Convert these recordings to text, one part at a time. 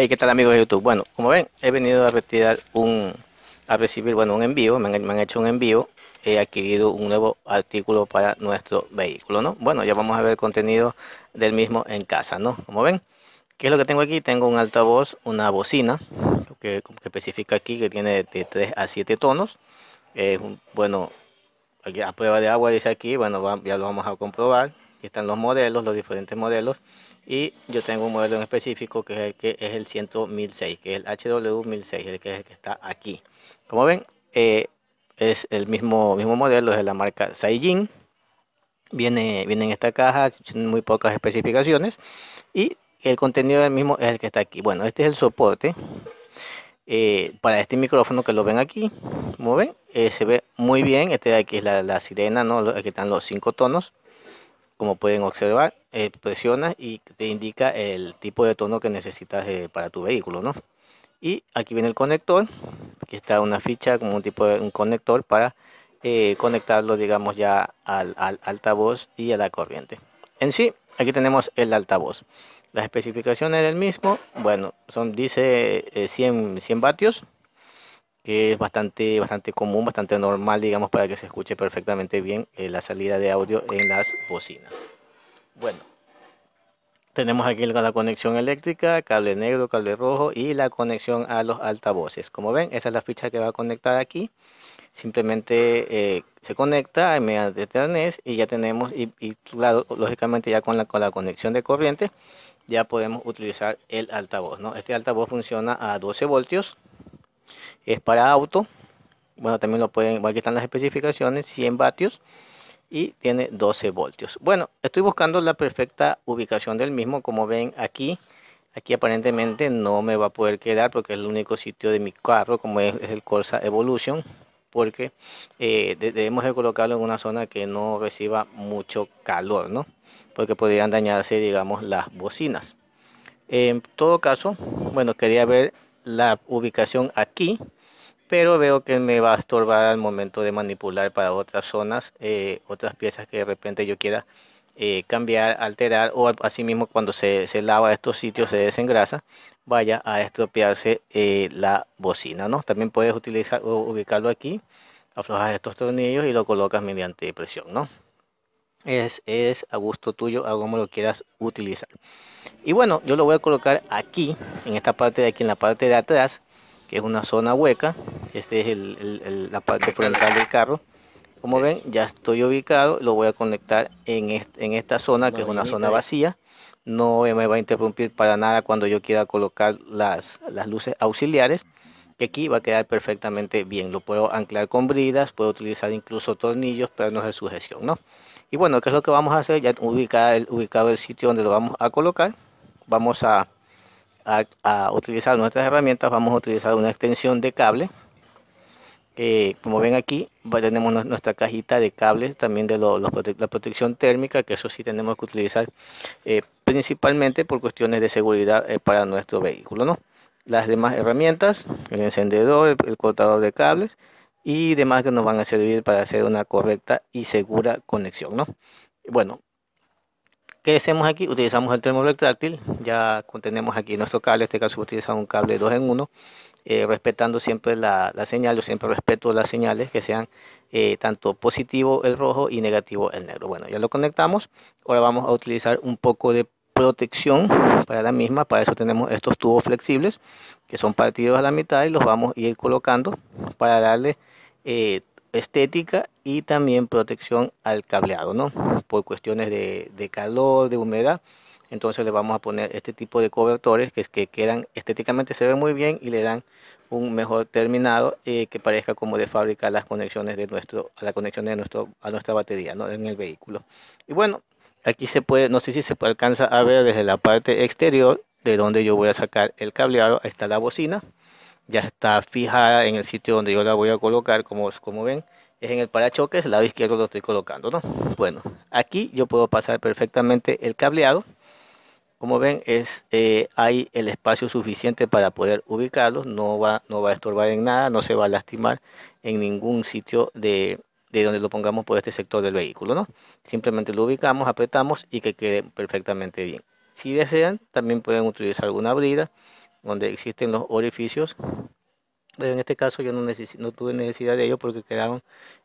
Hey, ¿qué tal amigos de YouTube? Bueno, como ven, he venido a retirar un, recibir, bueno, un envío, me han, hecho un envío, he adquirido un nuevo artículo para nuestro vehículo, ¿no? Bueno, ya vamos a ver el contenido del mismo en casa, ¿no? Como ven, ¿qué es lo que tengo aquí? Tengo un altavoz, una bocina, que, especifica aquí que tiene de 3 a 7 tonos, es bueno, a prueba de agua dice aquí, bueno, ya lo vamos a comprobar, Aquí están los modelos, los diferentes modelos. Y yo tengo un modelo en específico que es el que es el 100006, que es el HW1006, el que es el que está aquí. Como ven, eh, es el mismo, mismo modelo, es de la marca Saijin. Viene, viene en esta caja, muy pocas especificaciones. Y el contenido del mismo es el que está aquí. Bueno, este es el soporte eh, para este micrófono que lo ven aquí. Como ven, eh, se ve muy bien. Este de aquí es la, la sirena, ¿no? Aquí están los cinco tonos. Como pueden observar, eh, presiona y te indica el tipo de tono que necesitas eh, para tu vehículo, ¿no? Y aquí viene el conector, aquí está una ficha como un tipo de un conector para eh, conectarlo, digamos, ya al, altavoz y a la corriente. En sí, aquí tenemos el altavoz. Las especificaciones del mismo, bueno, son dice 100, 100 vatios, que es bastante, bastante común, bastante normal, digamos, para que se escuche perfectamente bien eh, la salida de audio en las bocinas. Bueno, tenemos aquí la conexión eléctrica, cable negro, cable rojo y la conexión a los altavoces. Como ven, esa es la ficha que va a conectar aquí. Simplemente eh, se conecta mediante Ethernet y ya tenemos, y, lógicamente ya con la, con la conexión de corriente, ya podemos utilizar el altavoz. ¿no? Este altavoz funciona a 12 voltios es para auto. Bueno, también lo pueden, Aquí están las especificaciones, 100 vatios y tiene 12 voltios. Bueno, estoy buscando la perfecta ubicación del mismo. Como ven aquí, aquí aparentemente no me va a poder quedar porque es el único sitio de mi carro, como es, el Corsa Evolution, porque eh, debemos de colocarlo en una zona que no reciba mucho calor, ¿no? Porque podrían dañarse, digamos, las bocinas. En todo caso, bueno, quería ver la ubicación aquí, pero veo que me va a estorbar al momento de manipular para otras zonas, eh, otras piezas que de repente yo quiera eh, cambiar, alterar o asimismo cuando se, lava estos sitios, se desengrasa, vaya a estropearse eh, la bocina. ¿no? También puedes utilizar o ubicarlo aquí, aflojas estos tornillos y lo colocas mediante presión. ¿no? es, es a gusto tuyo, a como lo quieras utilizar. Y bueno, yo lo voy a colocar aquí, en esta parte de aquí, en la parte de atrás, que es una zona hueca. Este es la parte frontal del carro. Como ven, ya estoy ubicado, lo voy a conectar en, esta zona, que es una zona vacía. No me va a interrumpir para nada cuando yo quiera colocar las, luces auxiliares que aquí va a quedar perfectamente bien. Lo puedo anclar con bridas, puedo utilizar incluso tornillos Pero no de sujeción, ¿no? Y bueno, ¿qué es lo que vamos a hacer? Ya ubicado el, ubicado el sitio donde lo vamos a colocar, vamos a, utilizar nuestras herramientas, vamos a utilizar una extensión de cable. Eh, como ven aquí, tenemos nuestra cajita de cables, también de la protección térmica, que eso sí tenemos que utilizar eh, principalmente por cuestiones de seguridad eh, para nuestro vehículo. ¿no? Las demás herramientas, el encendedor, el cortador de cables, y demás que nos van a servir para hacer una correcta y segura conexión, ¿no? Bueno, ¿qué hacemos aquí? Utilizamos el termorectáctil, ya contenemos aquí nuestro cable, en este caso utilizamos un cable 2 en 1, eh, respetando siempre la, señal, yo siempre respeto las señales que sean eh, tanto positivo el rojo y negativo el negro. Bueno, ya lo conectamos, ahora vamos a utilizar un poco de protección para la misma, para eso tenemos estos tubos flexibles que son partidos a la mitad y los vamos a ir colocando para darle eh, estética y también protección al cableado, ¿no? Por cuestiones de, calor, de humedad. Entonces le vamos a poner este tipo de cobertores que es que quedan estéticamente se ven muy bien y le dan un mejor terminado eh, que parezca como de fábrica las conexiones de nuestro a la conexión de nuestro a nuestra batería, ¿no? En el vehículo. Y bueno, aquí se puede, no sé si se puede alcanza a ver desde la parte exterior de donde yo voy a sacar el cableado, ahí está la bocina ya está fijada en el sitio donde yo la voy a colocar, como, como ven, es en el parachoques, el lado izquierdo lo estoy colocando, ¿no? Bueno, aquí yo puedo pasar perfectamente el cableado. Como ven, es, eh, hay el espacio suficiente para poder ubicarlo, no va, no va a estorbar en nada, no se va a lastimar en ningún sitio de, de donde lo pongamos por este sector del vehículo, ¿no? Simplemente lo ubicamos, apretamos y que quede perfectamente bien. Si desean, también pueden utilizar alguna brida donde existen los orificios. Pero en este caso yo no, no tuve necesidad de ellos porque quedaron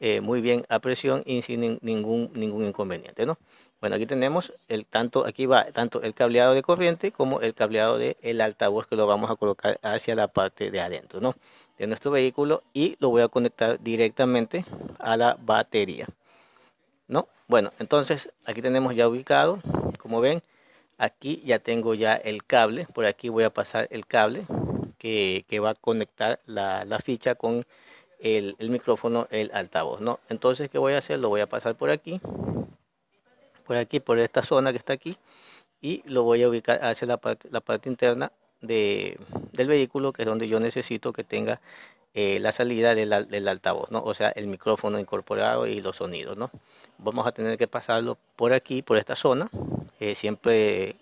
eh, muy bien a presión y sin ningún, inconveniente. ¿no? Bueno, aquí tenemos el tanto, aquí va tanto el cableado de corriente como el cableado del altavoz que lo vamos a colocar hacia la parte de adentro ¿no? de nuestro vehículo y lo voy a conectar directamente a la batería. ¿no? Bueno, entonces aquí tenemos ya ubicado, como ven, Aquí ya tengo ya el cable, por aquí voy a pasar el cable que, va a conectar la, ficha con el, micrófono, el altavoz, ¿no? Entonces, ¿qué voy a hacer? Lo voy a pasar por aquí, por aquí, por esta zona que está aquí, y lo voy a ubicar hacia la parte, interna de, del vehículo, que es donde yo necesito que tenga eh, la salida del, altavoz, ¿no? O sea, el micrófono incorporado y los sonidos, ¿no? Vamos a tener que pasarlo por aquí, por esta zona, eh, siempre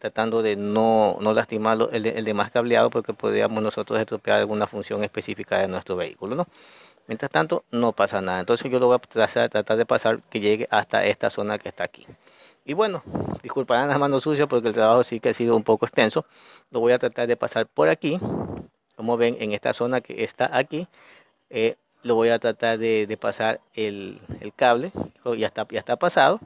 tratando de no, no lastimar el, el, demás cableado porque podríamos nosotros estropear alguna función específica de nuestro vehículo, ¿no? Mientras tanto, no pasa nada. Entonces yo lo voy a tratar de pasar que llegue hasta esta zona que está aquí. Y bueno, disculparán las manos sucias porque el trabajo sí que ha sido un poco extenso. Lo voy a tratar de pasar por aquí como ven, en esta zona que está aquí, eh, lo voy a tratar de, pasar el, cable. Ya está, ya está pasado.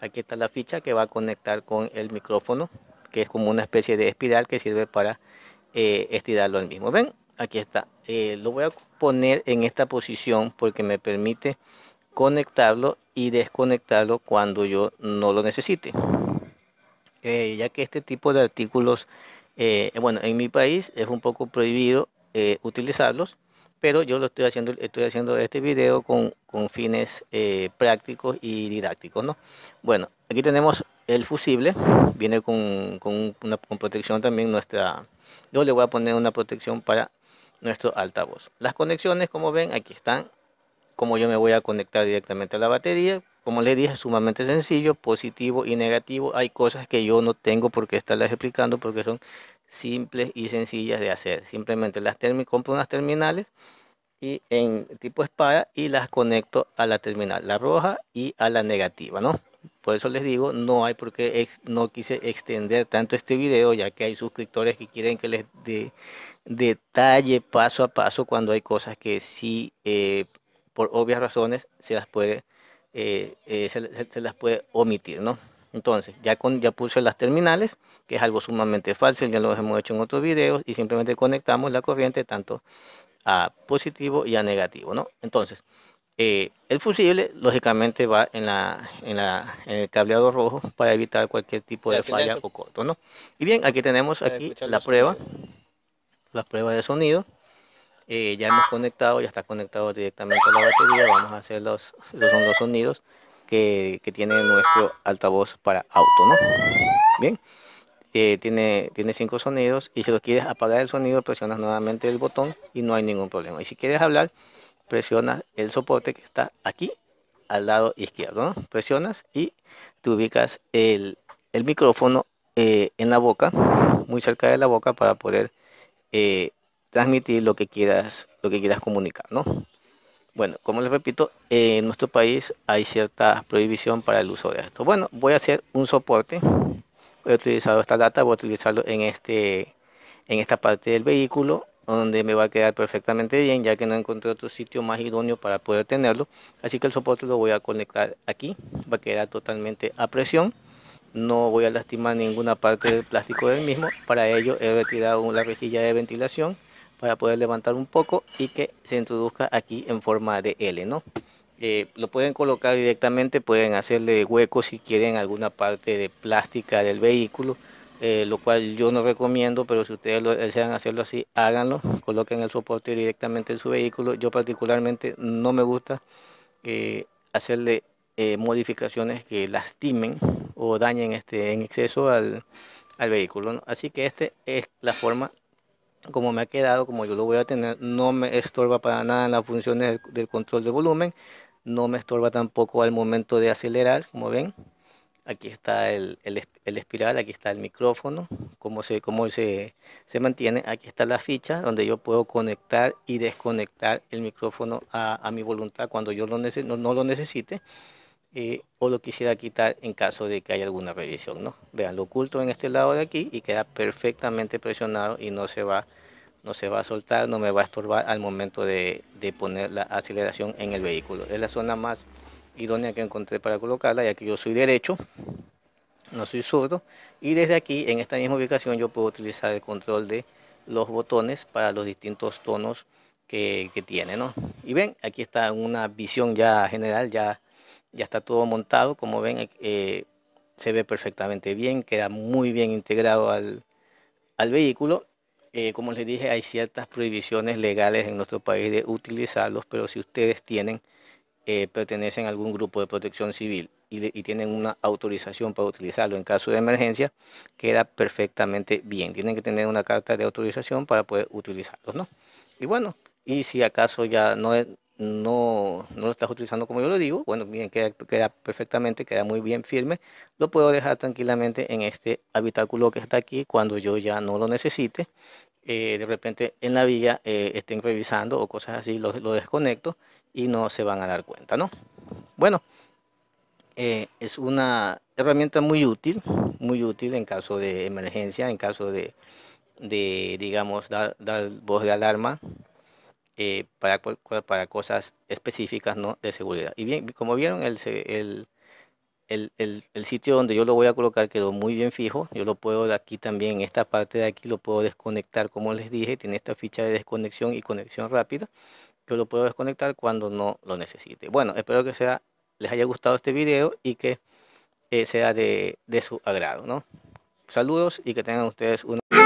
Aquí está la ficha que va a conectar con el micrófono, que es como una especie de espiral que sirve para eh, estirarlo al mismo. ¿Ven? Aquí está. Eh, lo voy a poner en esta posición porque me permite conectarlo y desconectarlo cuando yo no lo necesite. ya que este tipo de artículos eh, bueno, en mi país es un poco prohibido eh, utilizarlos, pero yo lo estoy haciendo, estoy haciendo este video con, fines eh, prácticos y didácticos, Bueno, aquí tenemos el fusible, viene con, una, con protección también nuestra, yo le voy a poner una protección para nuestro altavoz. Las conexiones, como ven, aquí están, como yo me voy a conectar directamente a la batería, como les dije, sumamente sencillo, positivo y negativo. Hay cosas que yo no tengo por qué estarlas explicando porque son simples y sencillas de hacer. Simplemente las compro unas terminales y en tipo espada y las conecto a la terminal, la roja y a la negativa, ¿no? Por eso les digo, no hay por qué, no quise extender tanto este video, ya que hay suscriptores que quieren que les dé detalle paso a paso cuando hay cosas que sí, eh, por obvias razones, se las puede eh, eh se, las puede omitir, ¿no? Entonces, ya, con, ya puse las terminales, que es algo sumamente fácil ya lo hemos hecho en otros videos, y simplemente conectamos la corriente tanto a positivo y a negativo, ¿no? Entonces, eh, el fusible, lógicamente, va en, la, en, la, en el cableado rojo para evitar cualquier tipo de falla o corto, ¿no? Y bien, aquí tenemos aquí la prueba, la prueba de sonido. Eh, ya hemos ah. conectado, ya está conectado directamente a la batería. Vamos a hacer los, sonidos que, tiene nuestro ah. altavoz para auto, ¿no? Bien. Eh, tiene, tiene cinco sonidos y si lo quieres apagar el sonido presionas nuevamente el botón y no hay ningún problema. Y si quieres hablar, presionas el soporte que está aquí al lado izquierdo, ¿no? Presionas y te ubicas el, micrófono eh, en la boca, muy cerca de la boca para poder transmitir lo que quieras, lo que quieras comunicar, ¿no? Bueno, como les repito, en nuestro país hay cierta prohibición para el uso de esto. Bueno, voy a hacer un soporte. He utilizado esta lata, voy a utilizarlo en, este, en esta parte del vehículo, donde me va a quedar perfectamente bien, ya que no encontré otro sitio más idóneo para poder tenerlo. Así que el soporte lo voy a conectar aquí, va a quedar totalmente a presión. No voy a lastimar ninguna parte del plástico del mismo. Para ello he retirado una rejilla de ventilación para poder levantar un poco y que se introduzca aquí en forma de L, ¿no? Eh, lo pueden colocar directamente, pueden hacerle huecos si quieren alguna parte de plástica del vehículo, eh, lo cual yo no recomiendo, pero si ustedes desean hacerlo así, háganlo, coloquen el soporte directamente en su vehículo. Yo particularmente no me gusta eh, hacerle modificaciones que lastimen o dañen este, en exceso al, vehículo. Así que esta es la forma como me ha quedado, como yo lo voy a tener, no me estorba para nada en las funciones del, control de volumen, no me estorba tampoco al momento de acelerar, como ven. Aquí está el, el, el espiral, aquí está el micrófono, cómo, se, cómo se, se, mantiene. Aquí está la ficha donde yo puedo conectar y desconectar el micrófono a, a mi voluntad cuando yo no, no lo necesite. Eh, o lo quisiera quitar en caso de que haya alguna revisión, ¿no? Vean, lo oculto en este lado de aquí y queda perfectamente presionado y no se va, no se va a soltar, no me va a estorbar al momento de, poner la aceleración en el vehículo. Es la zona más idónea que encontré para colocarla, ya que yo soy derecho, no soy zurdo, y desde aquí, en esta misma ubicación, yo puedo utilizar el control de los botones para los distintos tonos que, que tiene, ¿no? Y ven, aquí está una visión ya general, ya ya está todo montado, como ven, eh, se ve perfectamente bien, queda muy bien integrado al, al vehículo. Eh, como les dije, hay ciertas prohibiciones legales en nuestro país de utilizarlos, pero si ustedes tienen, eh, pertenecen a algún grupo de protección civil y, y, tienen una autorización para utilizarlo en caso de emergencia, queda perfectamente bien. Tienen que tener una carta de autorización para poder utilizarlos, ¿no? Y bueno, y si acaso ya no, no, no lo estás utilizando como yo lo digo, bueno, bien, queda, queda perfectamente, queda muy bien firme, lo puedo dejar tranquilamente en este habitáculo que está aquí cuando yo ya no lo necesite. Eh, de repente en la vía eh, estén revisando o cosas así, lo, desconecto y no se van a dar cuenta, ¿no? Bueno, eh, es una herramienta muy útil, muy útil en caso de emergencia, en caso de, de digamos, dar, dar voz de alarma eh, para, para cosas específicas ¿no? de seguridad. Y bien, como vieron, el, el, el, el, sitio donde yo lo voy a colocar quedó muy bien fijo. Yo lo puedo aquí también, esta parte de aquí lo puedo desconectar, como les dije, tiene esta ficha de desconexión y conexión rápida. Yo lo puedo desconectar cuando no lo necesite. Bueno, espero que sea, les haya gustado este video y que eh, sea de, de su agrado. ¿no? Saludos y que tengan ustedes una...